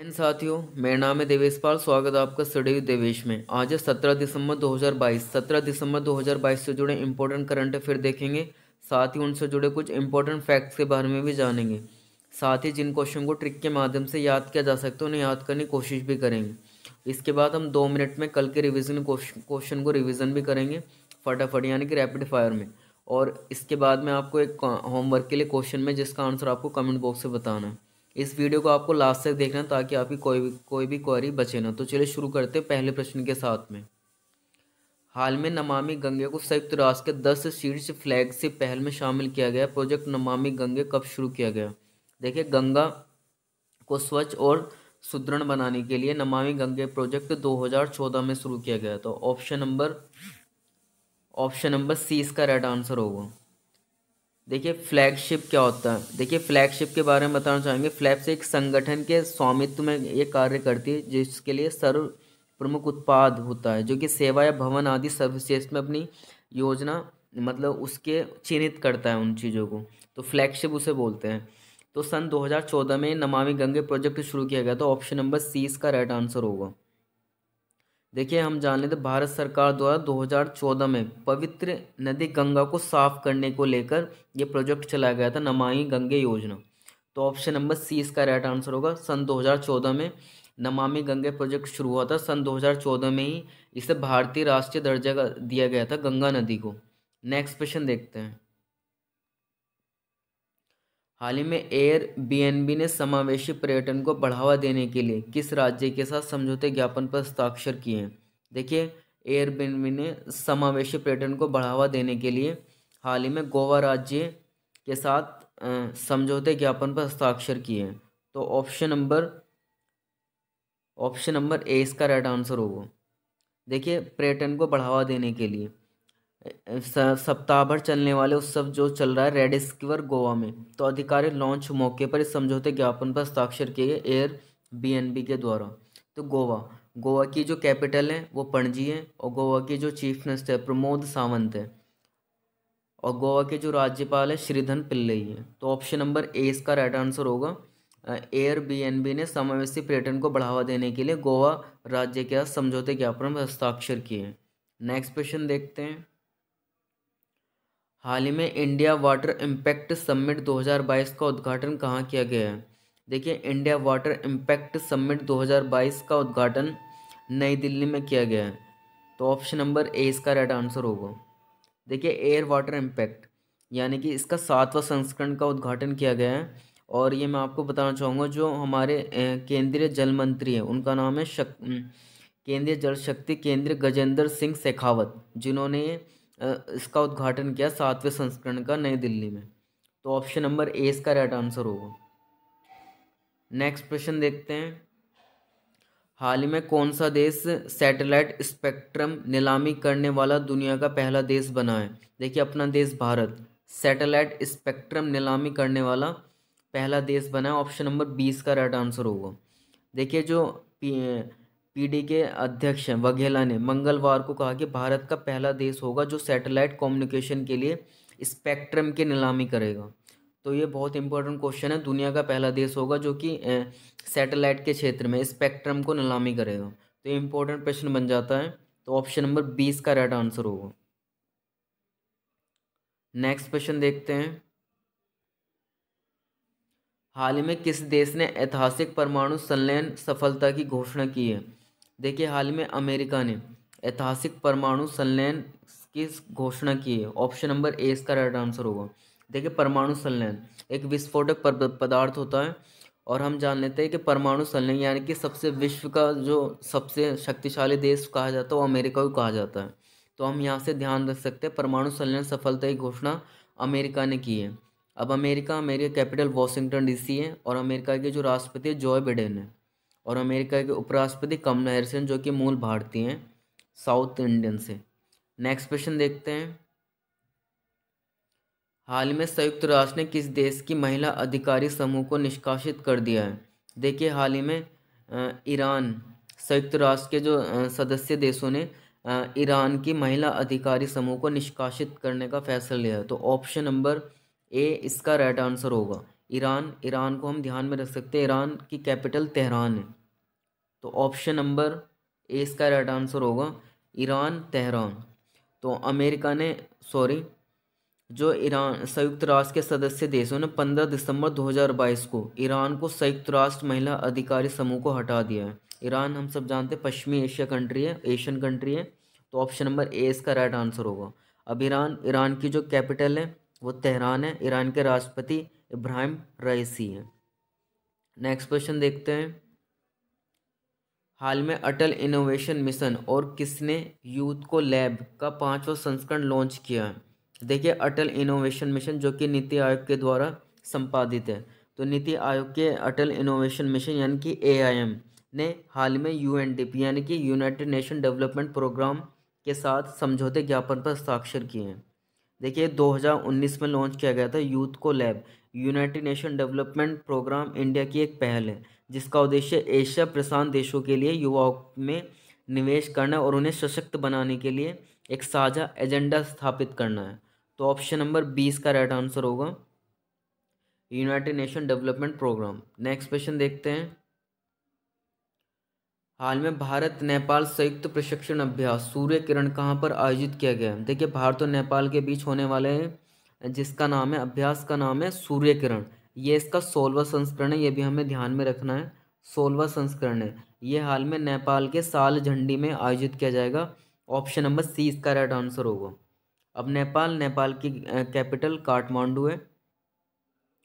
इन साथियों मेरा नाम है देवेश पाल स्वागत है आपका स्टडी देवेश में आज है सत्रह दिसंबर 2022 सत्रह दिसंबर 2022 से जुड़े इम्पोर्टेंट करंट अफेयर देखेंगे साथ ही उनसे जुड़े कुछ इम्पोर्टेंट फैक्ट्स के बारे में भी जानेंगे साथ ही जिन क्वेश्चन को ट्रिक के माध्यम से याद किया जा सकता है उन्हें याद करने की कोशिश भी करेंगे इसके बाद हम दो मिनट में कल के रिविजन क्वेश्चन को रिविज़न भी करेंगे फटाफट यानी कि रैपिड फायर में और इसके बाद में आपको एक होमवर्क के लिए क्वेश्चन में जिसका आंसर आपको कमेंट बॉक्स से बताना है इस वीडियो को आपको लास्ट तक देखना ताकि आपकी कोई भी कोई भी क्वारी बचे ना तो चलिए शुरू करते हैं पहले प्रश्न के साथ में हाल में नमामि गंगे को संयुक्त राष्ट्र के दस शीर्ष फ्लैग से पहल में शामिल किया गया प्रोजेक्ट नमामि गंगे कब शुरू किया गया देखिए गंगा को स्वच्छ और सुदृढ़ बनाने के लिए नमामि गंगे प्रोजेक्ट 2014 में शुरू किया गया तो option number option number C इसका राइट आंसर होगा देखिए फ्लैगशिप क्या होता है देखिए फ्लैगशिप के बारे में बताना चाहेंगे फ्लैप्स एक संगठन के स्वामित्व में ये कार्य करती है जिसके लिए सर्व प्रमुख उत्पाद होता है जो कि सेवा या भवन आदि सर्विसेज में अपनी योजना मतलब उसके चिन्हित करता है उन चीज़ों को तो फ्लैगशिप उसे बोलते हैं तो सन 2014 में नमामि गंगे प्रोजेक्ट शुरू किया गया तो ऑप्शन नंबर सी इसका राइट आंसर होगा देखिए हम जान लेते भारत सरकार द्वारा 2014 में पवित्र नदी गंगा को साफ करने को लेकर ये प्रोजेक्ट चलाया गया था नमामि गंगे योजना तो ऑप्शन नंबर सी इसका राइट आंसर होगा सन 2014 में नमामि गंगे प्रोजेक्ट शुरू हुआ था सन 2014 में ही इसे भारतीय राष्ट्रीय दर्जा दिया गया था गंगा नदी को नेक्स्ट क्वेश्चन देखते हैं हाल ही में एयर बीएनबी ने समावेशी पर्यटन को बढ़ावा देने के लिए किस राज्य के साथ समझौते ज्ञापन पर हस्ताक्षर किए हैं देखिए एयर बीएनबी ने समावेशी पर्यटन को बढ़ावा देने के लिए हाल ही में गोवा राज्य के साथ समझौते ज्ञापन पर हस्ताक्षर किए हैं तो option number option number A इसका राइट आंसर होगा देखिए पर्यटन को बढ़ावा देने के लिए सप्ताह भर चलने वाले उत्सव जो चल रहा है रेड स्क्वर गोवा में तो अधिकारी लॉन्च मौके पर इस समझौते ज्ञापन पर हस्ताक्षर किए गए एयर बीएनबी के द्वारा तो गोवा गोवा की जो कैपिटल है वो पणजी है और गोवा के जो चीफ मिनिस्टर है प्रमोद सावंत है और गोवा के जो राज्यपाल है श्रीधन पिल्लई है तो ऑप्शन नंबर ए इसका राइट आंसर होगा एयर बी ने समावेशी पर्यटन को बढ़ावा देने के लिए गोवा राज्य के समझौते ज्ञापन पर हस्ताक्षर किए नेक्स्ट क्वेश्चन देखते हैं हाल ही में इंडिया वाटर इम्पैक्ट समिट 2022 का उद्घाटन कहाँ किया गया है देखिए इंडिया वाटर इम्पैक्ट समिट 2022 का उद्घाटन नई दिल्ली में किया गया है तो ऑप्शन नंबर ए इसका राइट आंसर होगा देखिए एयर वाटर इम्पैक्ट यानी कि इसका सातवां संस्करण का उद्घाटन किया गया है और ये मैं आपको बताना चाहूँगा जो हमारे केंद्रीय जल मंत्री हैं उनका नाम है शक केंद्रीय जल शक्ति केंद्र गजेंद्र सिंह शेखावत जिन्होंने इसका उद्घाटन किया सातवें संस्करण का नई दिल्ली में तो ऑप्शन नंबर ए इसका राइट आंसर होगा नेक्स्ट क्वेश्चन देखते हैं हाल ही में कौन सा देश सैटेलाइट स्पेक्ट्रम नीलामी करने वाला दुनिया का पहला देश बना है देखिए अपना देश भारत सैटेलाइट स्पेक्ट्रम नीलामी करने वाला पहला देश बना है ऑप्शन नंबर बीस का राइट आंसर होगा देखिए जो पीडी के अध्यक्ष वघेला ने मंगलवार को कहा कि भारत का पहला देश होगा जो सैटेलाइट कम्युनिकेशन के लिए स्पेक्ट्रम की नीलामी करेगा तो ये बहुत इंपॉर्टेंट क्वेश्चन है दुनिया का पहला देश होगा जो कि सैटेलाइट के क्षेत्र में स्पेक्ट्रम को नीलामी करेगा तो ये इंपॉर्टेंट प्रश्न बन जाता है तो ऑप्शन नंबर बीस का राइट आंसर होगा नेक्स्ट क्वेश्चन देखते हैं हाल ही में किस देश ने ऐतिहासिक परमाणु संलयन सफलता की घोषणा की है देखिए हाल में अमेरिका ने ऐतिहासिक परमाणु संलयन की घोषणा की है ऑप्शन नंबर ए इसका राइट आंसर होगा देखिए परमाणु संलयन एक विस्फोटक पदार्थ होता है और हम जान लेते हैं कि परमाणु संलयन यानी कि सबसे विश्व का जो सबसे शक्तिशाली देश कहा जाता है वो अमेरिका को कहा जाता है तो हम यहाँ से ध्यान रख सकते हैं परमाणु संलयन सफलता की घोषणा अमेरिका ने की है अब America America capital Washington DC है और अमेरिका के जो राष्ट्रपति है जॉय बिडेन है और अमेरिका के उपराष्ट्रपति कमला हैरिसन जो कि मूल भारतीय हैं साउथ इंडियन से नेक्स्ट क्वेश्चन देखते हैं हाल में संयुक्त राष्ट्र ने किस देश की महिला अधिकारी समूह को निष्कासित कर दिया है देखिए हाल ही में ईरान संयुक्त राष्ट्र के जो सदस्य देशों ने ईरान की महिला अधिकारी समूह को निष्कासित करने का फैसला लिया है तो ऑप्शन नंबर ए इसका राइट आंसर होगा ईरान ईरान को हम ध्यान में रख सकते हैं ईरान की कैपिटल तेहरान है तो ऑप्शन नंबर ए इसका राइट आंसर होगा ईरान तेहरान तो अमेरिका ने सॉरी जो ईरान संयुक्त राष्ट्र के सदस्य देशों ने 15 दिसंबर 2022 को ईरान को संयुक्त राष्ट्र महिला अधिकारी समूह को हटा दिया है ईरान हम सब जानते हैं पश्चिमी एशिया कंट्री है एशियन कंट्री है तो ऑप्शन नंबर ए इसका राइट आंसर होगा अब ईरान ईरान की जो कैपिटल है वो तेहरान है ईरान के राष्ट्रपति इब्राहिम रईसी हैं नेक्स्ट क्वेश्चन देखते हैं हाल में अटल इनोवेशन मिशन और किसने यूथ को लैब का पांचवा संस्करण लॉन्च किया है देखिए अटल इनोवेशन मिशन जो कि नीति आयोग के द्वारा संपादित है तो नीति आयोग के अटल इनोवेशन मिशन यानी कि ए ने हाल में यू यानी कि यूनाइटेड नेशन डेवलपमेंट प्रोग्राम के साथ समझौते ज्ञापन पर हस्ताक्षर किए हैं देखिए 2019 में लॉन्च किया गया था youth co lab United Nation development programme India की एक पहल है जिसका उद्देश्य एशिया प्रशांत देशों के लिए युवाओं में निवेश करना और उन्हें सशक्त बनाने के लिए एक साझा एजेंडा स्थापित करना है तो ऑप्शन नंबर बीस का राइट आंसर होगा United Nation development programme next question देखते हैं हाल में भारत नेपाल संयुक्त प्रशिक्षण अभ्यास सूर्य किरण कहाँ पर आयोजित किया गया देखिए भारत और नेपाल के बीच होने वाले हैं जिसका नाम है अभ्यास का नाम है सूर्य किरण ये इसका सोलवा संस्करण है ये भी हमें ध्यान में रखना है सोलवा संस्करण है ये हाल में नेपाल के साल झंडी में आयोजित किया जाएगा ऑप्शन नंबर सी इसका राइट आंसर होगा अब नेपाल नेपाल की कैपिटल काठमांडू है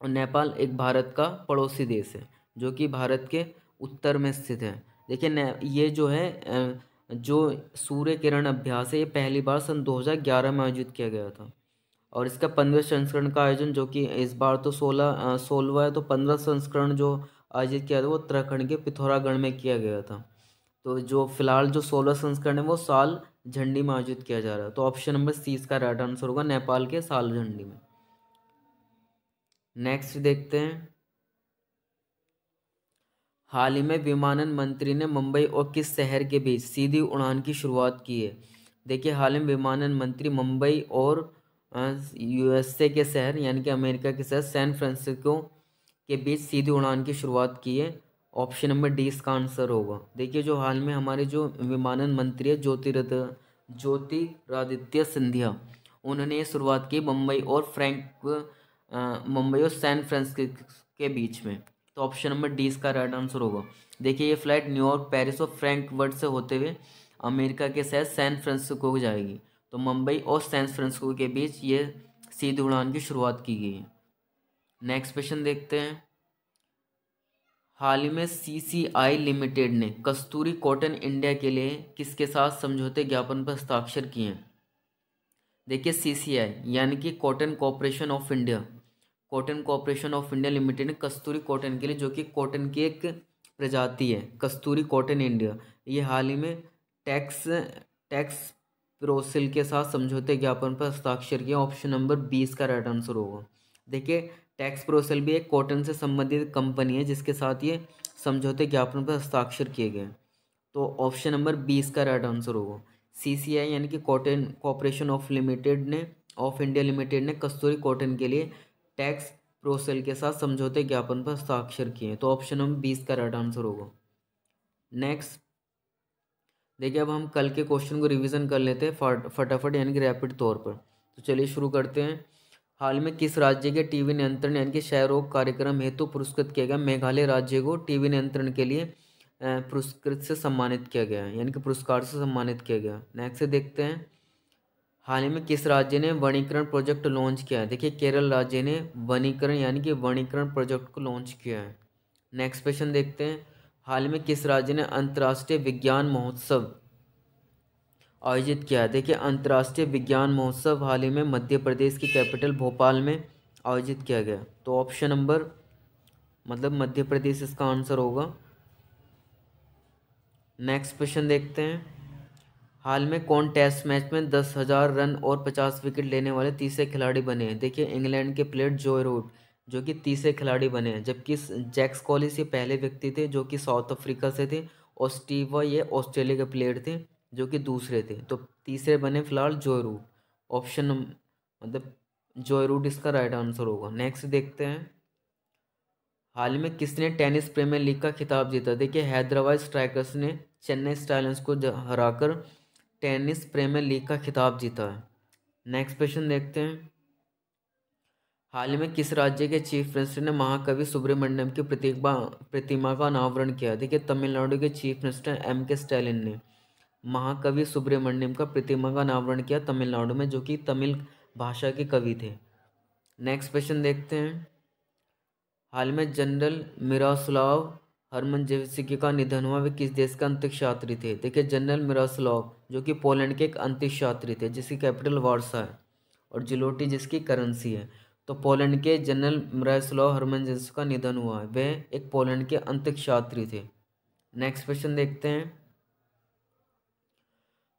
और नेपाल एक भारत का पड़ोसी देश है जो कि भारत के उत्तर में स्थित है देखिए ये जो है जो सूर्य किरण अभ्यास है ये पहली बार सन 2011 में आयोजित किया गया था और इसका पंद्रह संस्करण का आयोजन जो कि इस बार तो सोलह सोलवा है तो पंद्रह संस्करण जो आयोजित किया था वो उत्तराखंड के पिथौरागढ़ में किया गया था तो जो फिलहाल जो सोलह संस्करण है वो साल झंडी में आयोजित किया जा रहा है तो ऑप्शन नंबर सी इसका राइट आंसर होगा नेपाल के साल झंडी में नेक्स्ट देखते हैं हाल ही में विमानन मंत्री ने मुंबई और किस शहर के बीच सीधी उड़ान की शुरुआत की है देखिए हाल ही में विमानन मंत्री मुंबई और यूएसए के शहर यानी कि अमेरिका के शहर सैन फ्रांसिस्को के बीच सीधी उड़ान की शुरुआत की है ऑप्शन नंबर डी इसका आंसर होगा देखिए जो हाल में हमारे जो विमानन मंत्री है ज्योतिरद ज्योतिरादित्य सिंधिया उन्होंने ये शुरुआत की मुंबई और फ्रैंक मुंबई और सैन फ्रांसिस्को के बीच में तो ऑप्शन नंबर डी इसका राइट आंसर होगा देखिए ये फ्लाइट न्यूयॉर्क पेरिस और फ्रैंकवर्ट से होते हुए अमेरिका के शहर सैन फ्रांसिस्को को जाएगी तो मुंबई और सैन फ्रांसिस्को के बीच ये सीधी उड़ान की शुरुआत की गई है नेक्स्ट क्वेश्चन देखते हैं हाल ही में सीसीआई लिमिटेड ने कस्तूरी कॉटन इंडिया के लिए किसके साथ समझौते ज्ञापन पर हस्ताक्षर किए हैं देखिए सीसीआई यानी कि cotton corporation of India cotton corporation of India limited ने कस्तूरी कॉटन के लिए जो कि कॉटन की एक प्रजाति है कस्तूरी कॉटन इंडिया ये हाल ही में टैक्स टैक्स प्रोसिल के साथ समझौते ज्ञापन पर हस्ताक्षर किया ऑप्शन नंबर बीस का राइट आंसर होगा देखिए टैक्स प्रोसेल भी एक कॉटन से संबंधित कंपनी है जिसके साथ ये समझौते ज्ञापन पर हस्ताक्षर किए गए तो ऑप्शन नंबर बीस का राइट आंसर होगा सी सी आई यानी कि कॉटन कॉरपोरेशन ऑफ लिमिटेड ने ऑफ इंडिया लिमिटेड ने कस्तूरी कॉटन के लिए टैक्स प्रोसेल के साथ समझौते ज्ञापन पर हस्ताक्षर किए तो ऑप्शन नंबर बीस का राइट आंसर होगा नेक्स्ट देखिए अब हम कल के क्वेश्चन को रिवीजन कर लेते हैं फट फटाफट यानी कि रैपिड तौर पर तो चलिए शुरू करते हैं हाल में किस राज्य के टीवी नियंत्रण यानी कि क्षय रोग कार्यक्रम हेतु पुरस्कृत किया गया मेघालय राज्य को टीवी नियंत्रण के लिए पुरस्कृत से सम्मानित किया गया है यानी कि पुरस्कार से सम्मानित किया गया नेक्स्ट से देखते हैं हाल ही में किस राज्य ने वनीकरण प्रोजेक्ट लॉन्च किया है देखिए केरल राज्य ने वनीकरण यानी कि वनीकरण प्रोजेक्ट को लॉन्च किया है नेक्स्ट क्वेश्चन देखते हैं हाल ही में किस राज्य ने अंतर्राष्ट्रीय विज्ञान महोत्सव आयोजित किया है देखिए अंतर्राष्ट्रीय विज्ञान महोत्सव हाल ही में मध्य प्रदेश की कैपिटल भोपाल में आयोजित किया गया तो ऑप्शन नंबर मतलब मध्य प्रदेश इसका आंसर होगा नेक्स्ट क्वेश्चन देखते हैं हाल में कौन टेस्ट मैच में दस हज़ार रन और पचास विकेट लेने वाले तीसरे खिलाड़ी बने हैं देखिए इंग्लैंड के प्लेयर जो रूट जो कि तीसरे खिलाड़ी बने हैं जबकि जैक्स कॉलिस ये पहले व्यक्ति थे जो कि साउथ अफ्रीका से थे और स्टीवा ये ऑस्ट्रेलिया के प्लेयर थे जो कि दूसरे थे तो तीसरे बने फिलहाल जो रूट ऑप्शन मतलब जो रूट इसका राइट आंसर होगा नेक्स्ट देखते हैं हाल में किसने टेनिस प्रीमियर लीग का खिताब जीता देखिए हैदराबाद स्ट्राइकर्स ने चेन्नई स्टाइलर्स को हराकर टेनिस प्रीमियर लीग का खिताब जीता है नेक्स्ट क्वेश्चन देखते हैं हाल ही में किस राज्य के चीफ मिनिस्टर ने महाकवि सुब्रमण्यम की प्रतिभा प्रतिमा का अनावरण किया देखिए तमिलनाडु के chief minister M K Stalin ने महाकवि सुब्रमण्यम का प्रतिमा का अनावरण किया तमिलनाडु में जो कि तमिल भाषा के कवि थे नेक्स्ट क्वेश्चन देखते हैं हाल में जनरल मिरासलाव हरमन जेविसिकी का निधन हुआ वे किस देश के अंतरिक्ष छात्री थे देखिए जनरल मिरासलॉव जो कि पोलैंड के एक अंतरिक्ष छात्री थे जिसकी कैपिटल वार्सा है और जिलोटी जिसकी करेंसी है तो पोलैंड के जनरल मिरासलॉव हरमन जेविसिकी का निधन हुआ है वे एक पोलैंड के अंतरिक्ष छात्री थे नेक्स्ट क्वेश्चन देखते हैं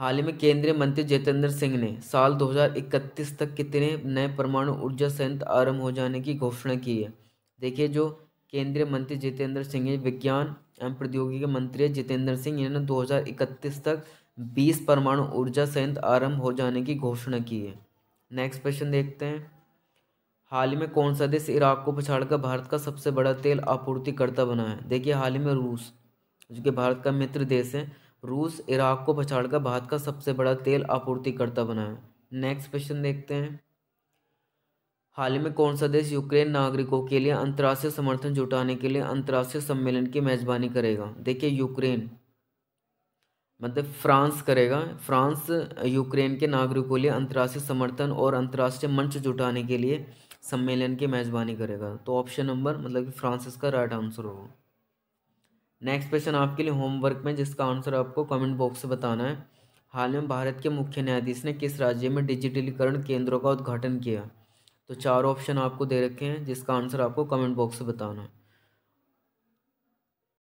हाल ही में केंद्रीय मंत्री जितेंद्र सिंह ने साल दो तक कितने नए परमाणु ऊर्जा संयंत्र आरम्भ हो जाने की घोषणा की है देखिए जो केंद्रीय मंत्री जितेंद्र सिंह विज्ञान एवं प्रौद्योगिकी मंत्री जितेंद्र सिंह इन्होंने 2031 तक 20 परमाणु ऊर्जा संयंत्र आरंभ हो जाने की घोषणा की है नेक्स्ट क्वेश्चन देखते हैं हाल ही में कौन सा देश इराक को पछाड़कर भारत का सबसे बड़ा तेल आपूर्तिकर्ता बना है देखिए हाल ही में रूस जो कि भारत का मित्र देश है रूस इराक को पछाड़कर भारत का सबसे बड़ा तेल आपूर्तिकर्ता बना है नेक्स्ट क्वेश्चन देखते हैं हाल ही में कौन सा देश यूक्रेन नागरिकों के लिए अंतर्राष्ट्रीय समर्थन जुटाने के लिए अंतर्राष्ट्रीय सम्मेलन की मेजबानी करेगा देखिए यूक्रेन मतलब फ्रांस करेगा फ्रांस यूक्रेन के नागरिकों के लिए अंतर्राष्ट्रीय समर्थन और अंतर्राष्ट्रीय मंच जुटाने के लिए सम्मेलन की मेजबानी करेगा तो ऑप्शन नंबर मतलब कि फ्रांस इसका राइट आंसर होगा नेक्स्ट क्वेश्चन आपके लिए होमवर्क में जिसका आंसर आपको कमेंट बॉक्स से बताना है हाल में भारत के मुख्य न्यायाधीश ने किस राज्य में डिजिटलीकरण केंद्रों का उद्घाटन किया तो चार ऑप्शन आपको दे रखे हैं जिसका आंसर आपको कमेंट बॉक्स से बताना है